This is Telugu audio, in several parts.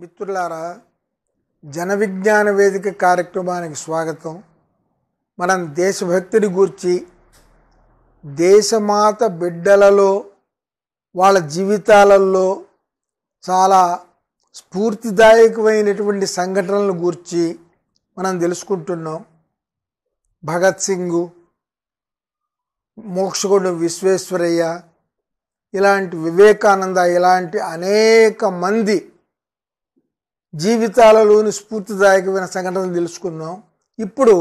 మిత్రులారా జన విజ్ఞాన వేదిక కార్యక్రమానికి స్వాగతం మనం దేశభక్తిని గూర్చి దేశమాత బిడ్డలలో వాళ్ళ జీవితాలలో చాలా స్ఫూర్తిదాయకమైనటువంటి సంఘటనలను గూర్చి మనం తెలుసుకుంటున్నాం భగత్ సింగ్ మోక్షగుడు విశ్వేశ్వరయ్య ఇలాంటి వివేకానంద ఇలాంటి అనేక మంది జీవితాలలోని స్ఫూర్తిదాయకమైన సంఘటనలు తెలుసుకున్నాం ఇప్పుడు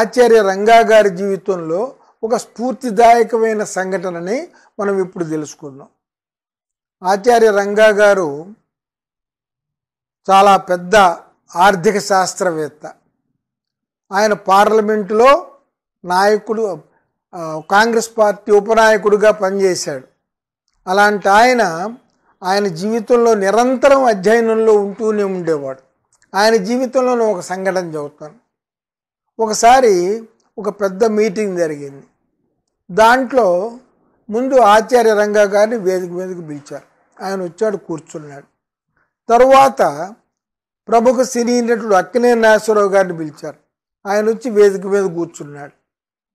ఆచార్య రంగా గారి జీవితంలో ఒక స్ఫూర్తిదాయకమైన సంఘటనని మనం ఇప్పుడు తెలుసుకున్నాం ఆచార్య రంగా గారు చాలా పెద్ద ఆర్థిక శాస్త్రవేత్త ఆయన పార్లమెంటులో నాయకుడు కాంగ్రెస్ పార్టీ ఉపనాయకుడుగా పనిచేశాడు అలాంటి ఆయన ఆయన జీవితంలో నిరంతరం అధ్యయనంలో ఉంటూనే ఉండేవాడు ఆయన జీవితంలోనే ఒక సంఘటన చదువుతాను ఒకసారి ఒక పెద్ద మీటింగ్ జరిగింది దాంట్లో ముందు ఆచార్య రంగా గారిని వేదిక మీదకి పిలిచారు ఆయన వచ్చాడు కూర్చున్నాడు తరువాత ప్రముఖ సినీ నటుడు అక్కినే నాగేశ్వరరావు గారిని పిలిచారు ఆయన వచ్చి వేదిక మీద కూర్చున్నాడు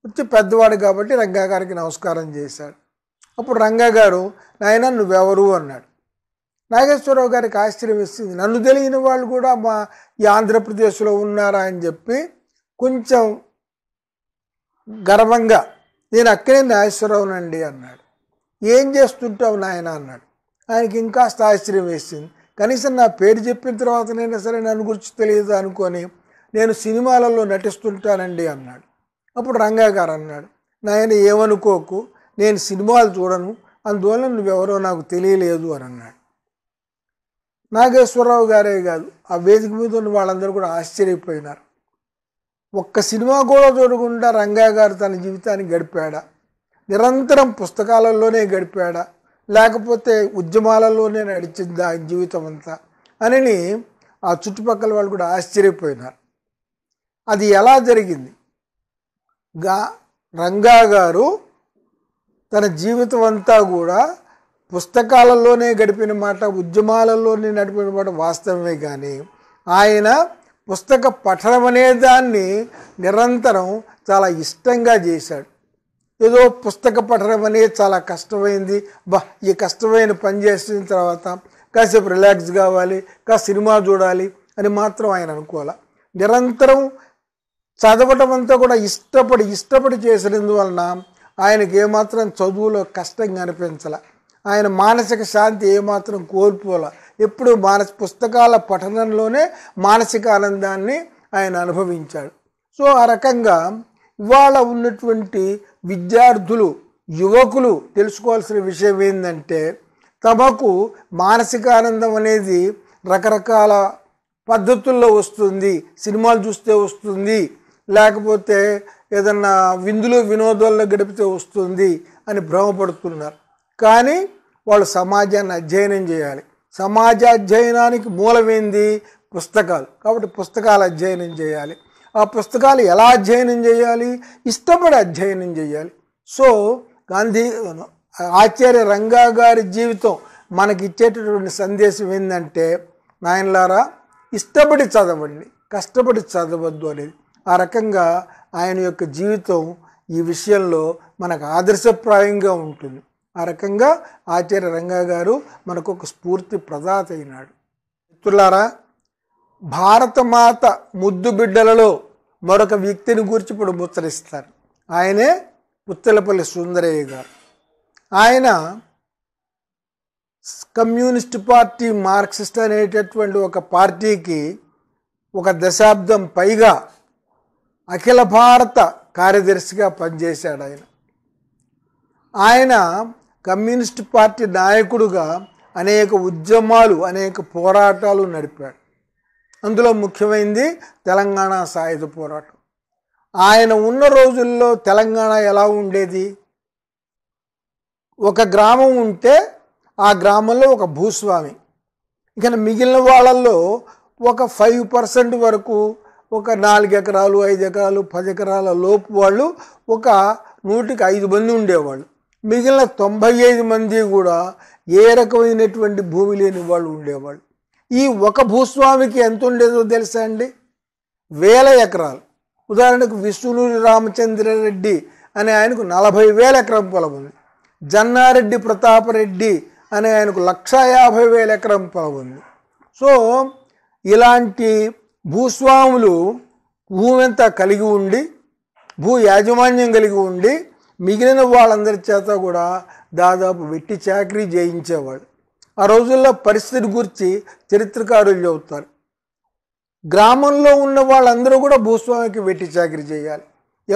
వచ్చి పెద్దవాడు కాబట్టి రంగా గారికి నమస్కారం చేశాడు అప్పుడు రంగా గారు నాయన నువ్వెవరు అన్నాడు నాగేశ్వరరావు గారికి ఆశ్చర్యం ఇస్తుంది నన్ను తెలియని వాళ్ళు కూడా మా ఈ ఆంధ్రప్రదేశ్లో ఉన్నారా అని చెప్పి కొంచెం గర్వంగా నేను అక్కడే నాగేశ్వరరావునండి అన్నాడు ఏం చేస్తుంటావు నాయన అన్నాడు ఆయనకి ఇంకాస్త ఆశ్చర్యం వేసింది కనీసం నా పేరు చెప్పిన తర్వాతనైనా సరే నన్ను గురించి తెలియదు అనుకొని నేను సినిమాలలో నటిస్తుంటానండి అన్నాడు అప్పుడు రంగా గారు అన్నాడు నాయన ఏమనుకోకు నేను సినిమాలు చూడను అందువల్ల నువ్వెవరో నాకు తెలియలేదు అని అన్నాడు నాగేశ్వరరావు గారే కాదు ఆ వేదిక మీద ఉన్న వాళ్ళందరూ కూడా ఆశ్చర్యపోయినారు ఒక్క సినిమా కూడా చూడకుండా రంగా గారు తన జీవితాన్ని గడిపాడా నిరంతరం పుస్తకాలలోనే గడిపాడా లేకపోతే ఉద్యమాలలోనే నడిచింది ఆయన జీవితం అంతా అని ఆ చుట్టుపక్కల వాళ్ళు కూడా ఆశ్చర్యపోయినారు అది ఎలా జరిగింది గా రంగా గారు తన జీవితం అంతా కూడా పుస్తకాలలోనే గడిపిన మాట ఉద్యమాలలోనే నడిపిన మాట వాస్తవమే కానీ ఆయన పుస్తక పఠనం అనే దాన్ని నిరంతరం చాలా ఇష్టంగా చేశాడు ఏదో పుస్తక పఠనం అనేది చాలా కష్టమైంది బా ఈ కష్టమైన పని చేసిన తర్వాత కాసేపు రిలాక్స్ కావాలి కాస్త సినిమా చూడాలి అని మాత్రం ఆయన అనుకోవాలి నిరంతరం చదవటం అంతా కూడా ఇష్టపడి ఇష్టపడి చేసినందువలన ఆయనకి ఏమాత్రం చదువులో కష్టంగా అనిపించాల ఆయన మానసిక శాంతి ఏమాత్రం కోల్పోలే ఎప్పుడు మానసి పుస్తకాల పఠనంలోనే మానసిక ఆనందాన్ని ఆయన అనుభవించాడు సో ఆ రకంగా ఇవాళ ఉన్నటువంటి విద్యార్థులు యువకులు తెలుసుకోవాల్సిన విషయం ఏంటంటే తమకు మానసిక ఆనందం అనేది రకరకాల పద్ధతుల్లో వస్తుంది సినిమాలు చూస్తే వస్తుంది లేకపోతే ఏదన్నా విందులు వినోదాల్లో గడిపితే వస్తుంది అని భ్రమపడుతున్నారు కానీ వాళ్ళు సమాజాన్ని అధ్యయనం చేయాలి సమాజ అధ్యయనానికి మూలమైంది పుస్తకాలు కాబట్టి పుస్తకాలు అధ్యయనం చేయాలి ఆ పుస్తకాలు ఎలా అధ్యయనం చేయాలి ఇష్టపడి అధ్యయనం చేయాలి సో గాంధీ ఆచార్య రంగా గారి జీవితం మనకి ఇచ్చేటటువంటి సందేశం ఏంటంటే నాయనలారా ఇష్టపడి చదవండి కష్టపడి చదవద్దు అనేది ఆ రకంగా ఆయన యొక్క జీవితం ఈ విషయంలో మనకు ఆదర్శప్రాయంగా ఉంటుంది ఆ రకంగా ఆచార్య రంగా గారు మనకు ఒక స్ఫూర్తి ప్రదాత అయినాడు మిత్రులారా భారతమాత ముద్దు బిడ్డలలో మరొక వ్యక్తిని గురించి ఇప్పుడు ముచ్చరిస్తారు ఆయనే ఉత్తలపల్లి సుందరయ్య గారు ఆయన కమ్యూనిస్ట్ పార్టీ మార్క్సిస్ట్ అనేటటువంటి ఒక పార్టీకి ఒక దశాబ్దం పైగా అఖిల భారత కార్యదర్శిగా పనిచేశాడు ఆయన ఆయన కమ్యూనిస్ట్ పార్టీ నాయకుడుగా అనేక ఉద్యమాలు అనేక పోరాటాలు నడిపాడు అందులో ముఖ్యమైంది తెలంగాణ సాయుధ పోరాటం ఆయన ఉన్న రోజుల్లో తెలంగాణ ఎలా ఉండేది ఒక గ్రామం ఉంటే ఆ గ్రామంలో ఒక భూస్వామి ఇక మిగిలిన వాళ్ళల్లో ఒక ఫైవ్ పర్సెంట్ వరకు ఒక నాలుగు ఎకరాలు ఐదు ఎకరాలు పది ఎకరాల లోపు వాళ్ళు ఒక నూటికి ఐదు మంది ఉండేవాళ్ళు మిగిలిన తొంభై ఐదు మంది కూడా ఏ రకమైనటువంటి భూమి లేని వాళ్ళు ఉండేవాళ్ళు ఈ ఒక భూస్వామికి ఎంత ఉండేదో తెలుసా అండి వేల ఎకరాలు ఉదాహరణకు విష్ణునూరి రామచంద్రారెడ్డి అనే ఆయనకు నలభై వేల ఎకరం పొలం ఉంది జన్నారెడ్డి ప్రతాపరెడ్డి అనే ఆయనకు లక్ష యాభై వేల ఎకరం పొలం ఉంది సో ఇలాంటి భూస్వాములు భూమంతా కలిగి ఉండి భూ యాజమాన్యం కలిగి ఉండి మిగిలిన వాళ్ళందరి చేత కూడా దాదాపు వెట్టి చాకరీ చేయించేవాళ్ళు ఆ రోజుల్లో పరిస్థితి గురించి చరిత్రకారులు చెబుతారు గ్రామంలో ఉన్న వాళ్ళందరూ కూడా భూస్వామికి వెట్టి చాకరి చేయాలి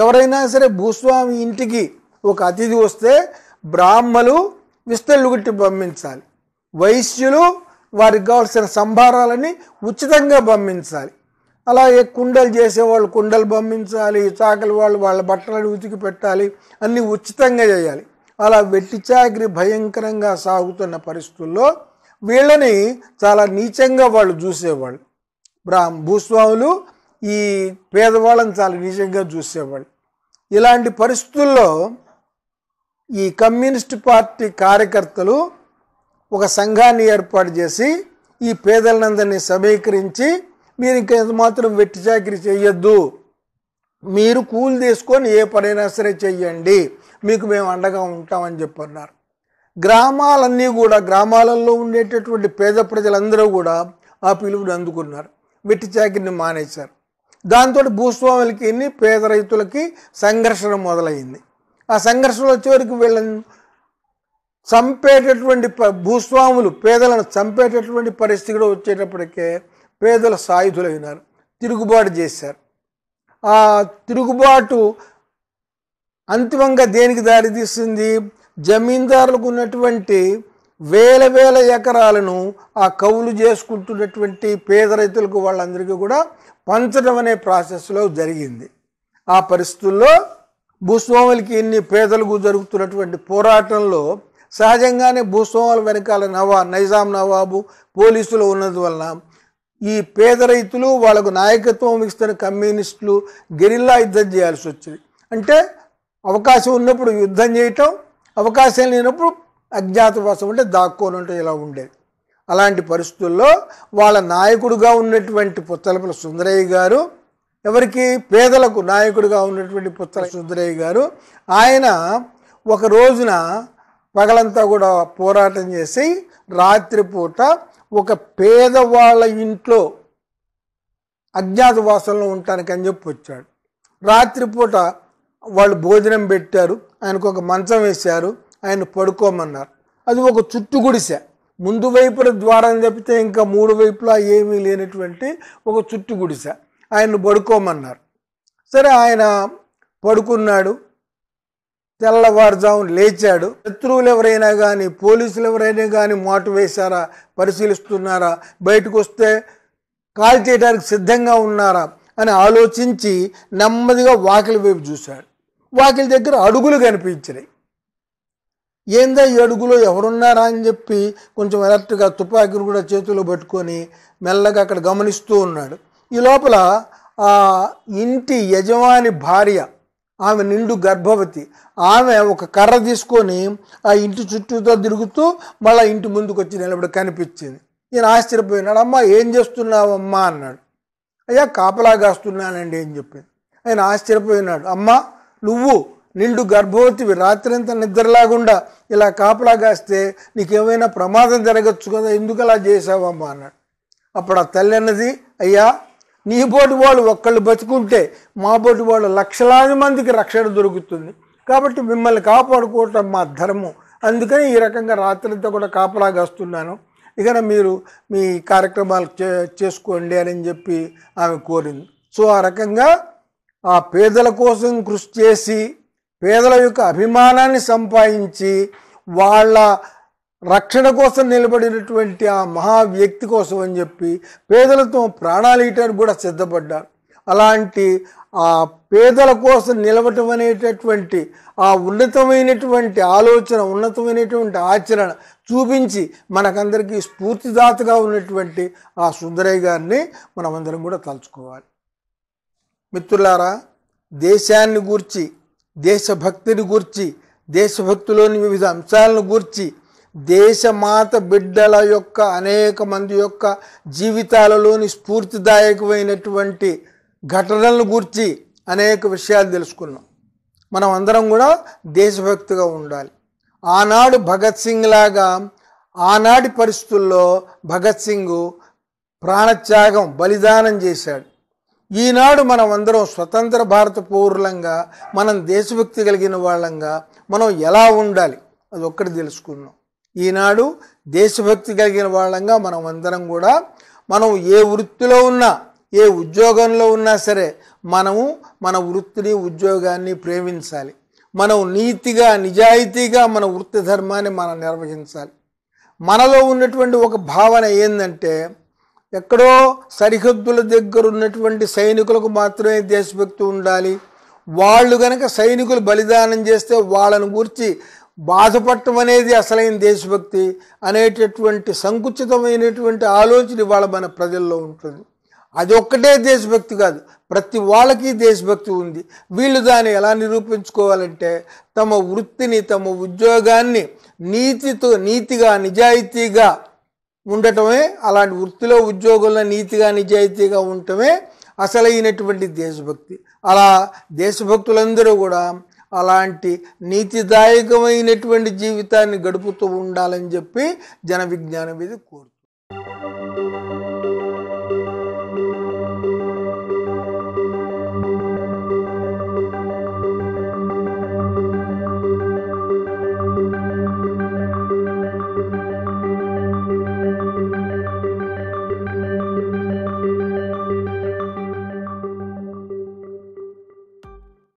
ఎవరైనా సరే భూస్వామి ఇంటికి ఒక అతిథి వస్తే బ్రాహ్మలు విస్తళ్ళుగుట్టి పంపించాలి వైశ్యులు వారికి కావాల్సిన సంభారాలని ఉచితంగా పంపించాలి అలాగే కుండలు చేసేవాళ్ళు కుండలు పంపించాలి చాకలి వాళ్ళు వాళ్ళ బట్టలను ఉతికి పెట్టాలి అన్నీ ఉచితంగా చేయాలి అలా వెట్టిచాగిరి భయంకరంగా సాగుతున్న పరిస్థితుల్లో వీళ్ళని చాలా నీచంగా వాళ్ళు చూసేవాళ్ళు బ్రాహ్మ భూస్వాములు ఈ పేదవాళ్ళని చాలా నీచంగా చూసేవాళ్ళు ఇలాంటి పరిస్థితుల్లో ఈ కమ్యూనిస్ట్ పార్టీ కార్యకర్తలు ఒక సంఘాన్ని ఏర్పాటు చేసి ఈ పేదలందరినీ సమీకరించి మీరు ఇంక మాత్రం వెట్టి చాకిరి చేయొద్దు మీరు కూలి తీసుకొని ఏ పనైనా సరే చెయ్యండి మీకు మేము అండగా ఉంటామని చెప్పన్నారు గ్రామాలన్నీ కూడా గ్రామాలలో ఉండేటటువంటి పేద ప్రజలందరూ కూడా ఆ పిలుపుని అందుకున్నారు మిట్టి చాకిరిని మానేశారు దాంతో భూస్వాములకి పేద రైతులకి సంఘర్షణ మొదలైంది ఆ సంఘర్షణ వచ్చేవరకు వీళ్ళని చంపేటటువంటి భూస్వాములు పేదలను చంపేటటువంటి పరిస్థితి కూడా వచ్చేటప్పటికే పేదల సాయుధులైనారు తిరుగుబాటు చేశారు ఆ తిరుగుబాటు అంతిమంగా దేనికి దారి తీస్తుంది జమీందారులకు ఉన్నటువంటి వేల వేల ఎకరాలను ఆ కవులు చేసుకుంటున్నటువంటి పేద రైతులకు వాళ్ళందరికీ కూడా పంచడం అనే ప్రాసెస్లో జరిగింది ఆ పరిస్థితుల్లో భూస్వాములకి ఇన్ని పేదలకు జరుగుతున్నటువంటి పోరాటంలో సహజంగానే భూస్వాముల వెనకాల నవా నైజాం నవాబు పోలీసులు వలన ఈ పేద రైతులు వాళ్ళకు నాయకత్వం ఇస్తున్న కమ్యూనిస్టులు గెరిల్లా యుద్ధం చేయాల్సి వచ్చింది అంటే అవకాశం ఉన్నప్పుడు యుద్ధం చేయటం అవకాశం లేనప్పుడు అజ్ఞాతవాసం అంటే దాక్కోను అంటే ఇలా ఉండేది అలాంటి పరిస్థితుల్లో వాళ్ళ నాయకుడుగా ఉన్నటువంటి పుత్తలపల సుందరయ్య గారు ఎవరికి పేదలకు నాయకుడిగా ఉన్నటువంటి పుత్తల సుందరయ్య గారు ఆయన ఒక రోజున పగలంతా కూడా పోరాటం చేసి రాత్రిపూట ఒక పేదవాళ్ళ ఇంట్లో అజ్ఞాతవాసంలో ఉండటానికి అని చెప్పి వచ్చాడు రాత్రిపూట వాళ్ళు భోజనం పెట్టారు ఆయనకు ఒక మంచం వేశారు ఆయన పడుకోమన్నారు అది ఒక చుట్టు గుడిసె ముందు వైపుల ద్వారం చెప్తే ఇంకా మూడు వైపులా ఏమీ లేనటువంటి ఒక చుట్టు గుడిసె ఆయన పడుకోమన్నారు సరే ఆయన పడుకున్నాడు తెల్లవారుజాము లేచాడు శత్రువులు ఎవరైనా కానీ పోలీసులు ఎవరైనా కానీ మాట వేశారా పరిశీలిస్తున్నారా బయటకు వస్తే కాల్ చేయడానికి సిద్ధంగా ఉన్నారా అని ఆలోచించి నెమ్మదిగా వాకిలి వైపు చూశాడు వాకిలి దగ్గర అడుగులు కనిపించినాయి ఏందా ఈ అడుగులో ఎవరున్నారా అని చెప్పి కొంచెం ఎలర్ట్గా తుపాకీలు కూడా చేతిలో పట్టుకొని మెల్లగా అక్కడ గమనిస్తూ ఉన్నాడు ఈ లోపల ఆ ఇంటి యజమాని భార్య ఆమె నిండు గర్భవతి ఆమె ఒక కర్ర తీసుకొని ఆ ఇంటి చుట్టూతో తిరుగుతూ మళ్ళీ ఇంటి ముందుకు వచ్చి నిలబడి కనిపించింది నేను ఆశ్చర్యపోయినాడు అమ్మ ఏం చేస్తున్నావమ్మా అన్నాడు అయ్యా కాపలా కాస్తున్నానండి అని చెప్పింది ఆయన ఆశ్చర్యపోయినాడు అమ్మ నువ్వు నిండు గర్భవతివి రాత్రంతా నిద్రలాగుండా ఇలా కాపలా కాస్తే నీకేమైనా ప్రమాదం జరగచ్చు కదా ఎందుకు అలా చేసావమ్మా అన్నాడు అప్పుడు ఆ తల్లి అన్నది అయ్యా నీ బోటి వాళ్ళు ఒక్కళ్ళు బతుకుంటే మా బోటి వాళ్ళు లక్షలాది మందికి రక్షణ దొరుకుతుంది కాబట్టి మిమ్మల్ని కాపాడుకోవటం మా ధర్మం అందుకని ఈ రకంగా రాత్రంతా కూడా కాపలాగాస్తున్నాను ఇక మీరు మీ కార్యక్రమాలు చేసుకోండి అని చెప్పి ఆమె కోరింది సో ఆ రకంగా ఆ పేదల కోసం కృషి చేసి పేదల యొక్క అభిమానాన్ని సంపాదించి వాళ్ళ రక్షణ కోసం నిలబడినటువంటి ఆ మహా వ్యక్తి కోసం అని చెప్పి పేదలతో ప్రాణాలు ఇయటానికి కూడా సిద్ధపడ్డారు అలాంటి ఆ పేదల కోసం నిలవటం అనేటటువంటి ఆ ఉన్నతమైనటువంటి ఆలోచన ఉన్నతమైనటువంటి ఆచరణ చూపించి మనకందరికీ స్ఫూర్తిదాతగా ఉన్నటువంటి ఆ సుందరయ్య గారిని మనమందరం కూడా తలుచుకోవాలి మిత్రులారా దేశాన్ని గూర్చి దేశభక్తిని గూర్చి దేశభక్తిలోని వివిధ అంశాలను గూర్చి దేశమాత బిడ్డల యొక్క అనేక మంది యొక్క జీవితాలలోని స్ఫూర్తిదాయకమైనటువంటి ఘటనలను గూర్చి అనేక విషయాలు తెలుసుకున్నాం మనం అందరం కూడా దేశభక్తిగా ఉండాలి ఆనాడు భగత్ సింగ్ లాగా ఆనాటి పరిస్థితుల్లో భగత్ సింగ్ ప్రాణత్యాగం బలిదానం చేశాడు ఈనాడు మనం అందరం స్వతంత్ర భారత పౌరులంగా మనం దేశభక్తి కలిగిన వాళ్ళంగా మనం ఎలా ఉండాలి అది ఒక్కటి తెలుసుకున్నాం ఈనాడు దేశభక్తి కలిగిన వాళ్ళంగా మనం అందరం కూడా మనం ఏ వృత్తిలో ఉన్నా ఏ ఉద్యోగంలో ఉన్నా సరే మనము మన వృత్తిని ఉద్యోగాన్ని ప్రేమించాలి మనం నీతిగా నిజాయితీగా మన వృత్తి ధర్మాన్ని మనం నిర్వహించాలి మనలో ఉన్నటువంటి ఒక భావన ఏంటంటే ఎక్కడో సరిహద్దుల దగ్గర ఉన్నటువంటి సైనికులకు మాత్రమే దేశభక్తి ఉండాలి వాళ్ళు కనుక సైనికులు బలిదానం చేస్తే వాళ్ళను గురించి బాధపడటం అనేది అసలైన దేశభక్తి అనేటటువంటి సంకుచితమైనటువంటి ఆలోచన ఇవాళ మన ప్రజల్లో ఉంటుంది అది ఒక్కటే దేశభక్తి కాదు ప్రతి వాళ్ళకి దేశభక్తి ఉంది వీళ్ళు దాన్ని ఎలా నిరూపించుకోవాలంటే తమ వృత్తిని తమ ఉద్యోగాన్ని నీతితో నీతిగా నిజాయితీగా ఉండటమే అలాంటి వృత్తిలో ఉద్యోగుల నీతిగా నిజాయితీగా ఉండటమే అసలైనటువంటి దేశభక్తి అలా దేశభక్తులందరూ కూడా అలాంటి నీతిదాయకమైనటువంటి జీవితాన్ని గడుపుతూ ఉండాలని చెప్పి జన విజ్ఞానం ఇది కోరుతుంది